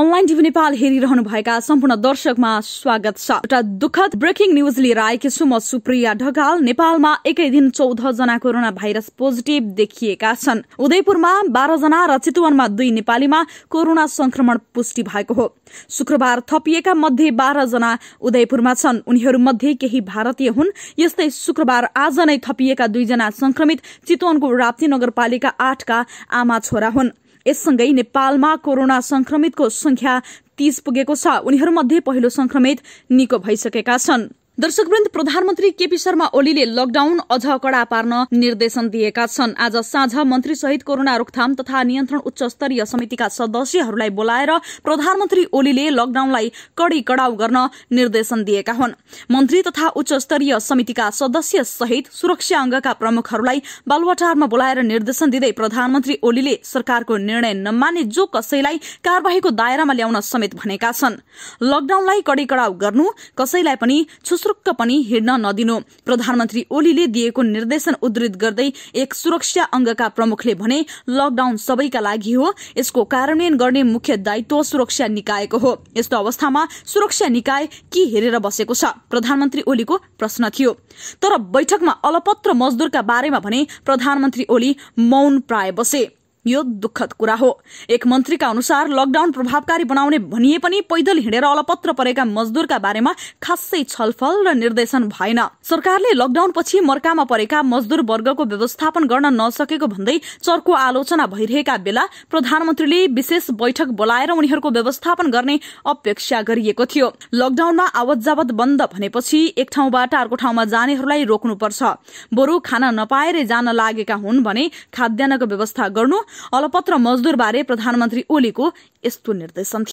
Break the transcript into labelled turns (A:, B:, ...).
A: online TV Nepal हेरिरहनु भएका सम्पूर्ण दर्शकमा स्वागत छ एउटा दुःखद ब्रेकिङ न्युज लिएर आएकी छु म सुप्रिया ढकाल नेपालमा एकै दिन चौध जना कोरोना भाइरस पोजिटिभ देखिएका छन् उदयपुरमा जना र चितवनमा दुई नेपालीमा कोरोना संक्रमण पुष्टि भएको हो शुक्रबार थपिएका मध्ये जना उदयपुरमा छन् मध्ये केही भारतीय हुन् यस्तै शुक्रबार आज नै थपिएका दुईजना संक्रमित चितवनको राप्ती नगरपालिका आठका आमा छोरा हुन् यससँगै नेपालमा कोरोना संक्रमितको संख्या तीस पुगेको छ उनीहरूमध्ये पहिलो संक्रमित निको भइसकेका छनृ दर्शकवृन्द प्रधानमन्त्री केपी शर्मा ओलीले लकडाउन अझ कडा पार्न निर्देशन दिएका छन् आज साँझ मन्त्री सहित कोरोना रोकथाम तथा नियन्त्रण उच्च स्तरीय समितिका सदस्यहरूलाई बोलाएर प्रधानमन्त्री ओलीले लकडाउनलाई कडी कडाउ गर्न निर्देशन दिएका हुन् मन्त्री तथा उच्च स्तरीय समितिका सदस्य सहित सुरक्षा अंगका प्रमुखहरूलाई बालुवाटारमा बोलाएर निर्देशन दिँदै प्रधानमन्त्री ओलीले सरकारको निर्णय नमान्ने जो कसैलाई कार्यवाहीको दायरामा ल्याउन समेत भनेका छन् लकडाउनलाई कडी कडाउ गर्नु कसैलाई पनि फुस्रुक्क पनि हिँड्न नदिनु प्रधानमन्त्री ओलीले दिएको निर्देशन उद्धृत गर्दै एक सुरक्षा अंगका प्रमुखले भने लकडाउन सबैका लागि हो यसको कार्यान्वयन गर्ने मुख्य दायित्व सुरक्षा निकायको हो यस्तो अवस्थामा सुरक्षा निकाय के हेरेर बसेको छ प्रधानमन्त्री ओलीको प्रश्न थियो तर बैठकमा अलपत्र मजदुरका बारेमा भने प्रधानमन्त्री ओली मौन प्राय बसे यो दुःखद कुरा हो एक मन्त्रीका अनुसार लकडाउन प्रभावकारी बनाउने भनिए पनि पैदल हिँडेर अलपत्र परेका मजदुरका बारेमा खासै छलफल र निर्देशन भएन सरकारले लकडाउन पछि मर्कामा परेका मजदुर वर्गको व्यवस्थापन गर्न नसकेको भन्दै चर्को आलोचना भइरहेका बेला प्रधानमन्त्रीले विशेष बैठक बोलाएर उनीहरूको व्यवस्थापन गर्ने अपेक्षा गरिएको थियो लकडाउनमा आवत जावत बन्द भनेपछि एक ठाउँबाट अर्को ठाउँमा जानेहरूलाई रोक्नुपर्छ बरु खाना नपाएर जान लागेका हुन् भने खाद्यान्नको व्यवस्था गर्नु अलपत्र मजदुरबारे प्रधानमन्त्री ओलीको यस्तो निर्देशन